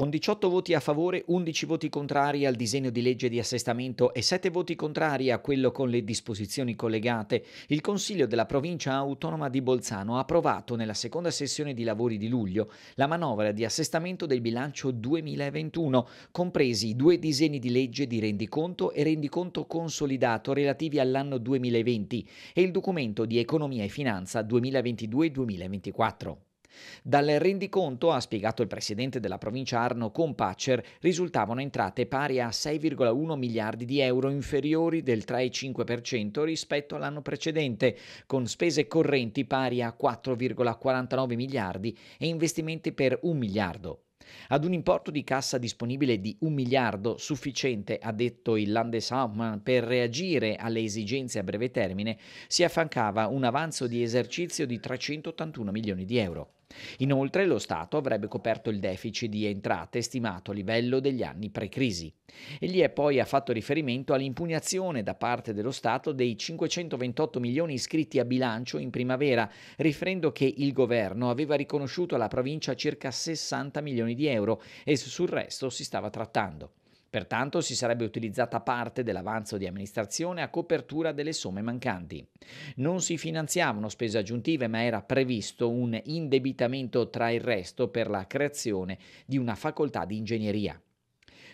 con 18 voti a favore, 11 voti contrari al disegno di legge di assestamento e 7 voti contrari a quello con le disposizioni collegate, il Consiglio della Provincia Autonoma di Bolzano ha approvato nella seconda sessione di lavori di luglio la manovra di assestamento del bilancio 2021, compresi i due disegni di legge di rendiconto e rendiconto consolidato relativi all'anno 2020 e il documento di economia e finanza 2022-2024. Dal rendiconto, ha spiegato il presidente della provincia Arno Compaccer, risultavano entrate pari a 6,1 miliardi di euro inferiori del 3,5% rispetto all'anno precedente, con spese correnti pari a 4,49 miliardi e investimenti per 1 miliardo. Ad un importo di cassa disponibile di un miliardo sufficiente, ha detto il Landeshauptmann, per reagire alle esigenze a breve termine, si affancava un avanzo di esercizio di 381 milioni di euro. Inoltre lo Stato avrebbe coperto il deficit di entrate stimato a livello degli anni pre-crisi. Egli è poi ha fatto riferimento all'impugnazione da parte dello Stato dei 528 milioni iscritti a bilancio in primavera, riferendo che il governo aveva riconosciuto alla provincia circa 60 milioni di euro e sul resto si stava trattando. Pertanto si sarebbe utilizzata parte dell'avanzo di amministrazione a copertura delle somme mancanti. Non si finanziavano spese aggiuntive, ma era previsto un indebitamento tra il resto per la creazione di una facoltà di ingegneria.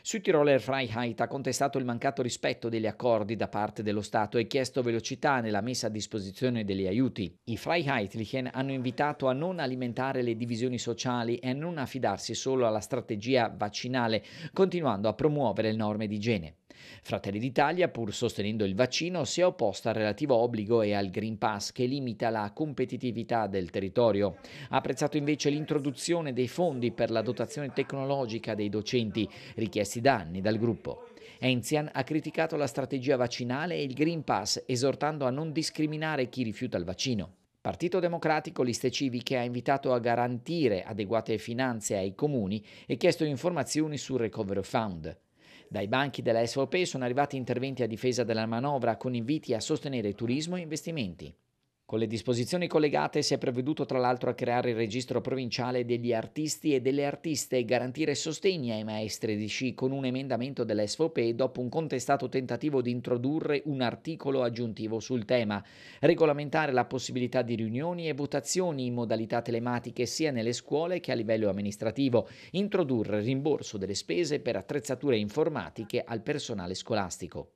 Sui Tiroler Freiheit ha contestato il mancato rispetto degli accordi da parte dello Stato e chiesto velocità nella messa a disposizione degli aiuti. I Freiheitlichen hanno invitato a non alimentare le divisioni sociali e a non affidarsi solo alla strategia vaccinale, continuando a promuovere norme di igiene. Fratelli d'Italia, pur sostenendo il vaccino, si è opposta al relativo obbligo e al Green Pass che limita la competitività del territorio. Ha apprezzato invece l'introduzione dei fondi per la dotazione tecnologica dei docenti richiesti ragazzi da dal gruppo. Enzian ha criticato la strategia vaccinale e il Green Pass, esortando a non discriminare chi rifiuta il vaccino. Partito Democratico Liste Civiche ha invitato a garantire adeguate finanze ai comuni e chiesto informazioni sul Recovery Fund. Dai banchi della SOP sono arrivati interventi a difesa della manovra con inviti a sostenere turismo e investimenti. Con le disposizioni collegate si è provveduto tra l'altro a creare il registro provinciale degli artisti e delle artiste e garantire sostegni ai maestri di sci con un emendamento dell'SVP dopo un contestato tentativo di introdurre un articolo aggiuntivo sul tema, regolamentare la possibilità di riunioni e votazioni in modalità telematiche sia nelle scuole che a livello amministrativo, introdurre il rimborso delle spese per attrezzature informatiche al personale scolastico.